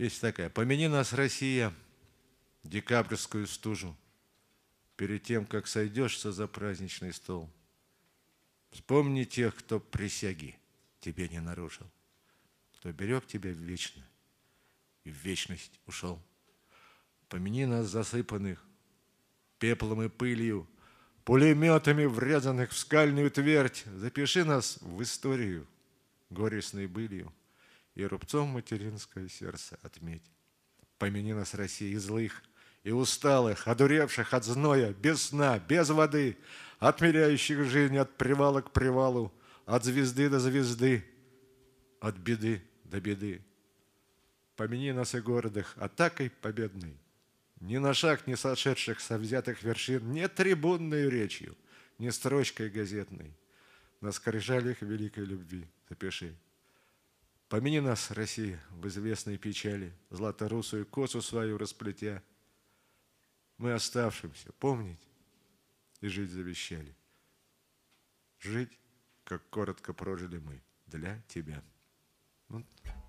Песня такая. «Помяни нас, Россия, декабрьскую стужу, перед тем, как сойдешься за праздничный стол. Вспомни тех, кто присяги тебе не нарушил, кто берег тебя вечно и в вечность ушел. Помяни нас, засыпанных пеплом и пылью, пулеметами врезанных в скальную твердь. Запиши нас в историю горестной былью и рубцом материнское сердце отметь. Помяни нас, России, и злых, и усталых, одуревших от зноя, без сна, без воды, отмеряющих жизнь от привала к привалу, от звезды до звезды, от беды до беды. Помяни нас и городах, атакой победной, ни на шаг не сошедших со взятых вершин, ни трибунной речью, ни строчкой газетной, на скрижалях великой любви запиши. Помяни нас, Россия, в известной печали, Златорусую косу свою расплетя. Мы оставшимся помнить и жить завещали. Жить, как коротко прожили мы, для Тебя. Вот. Ну,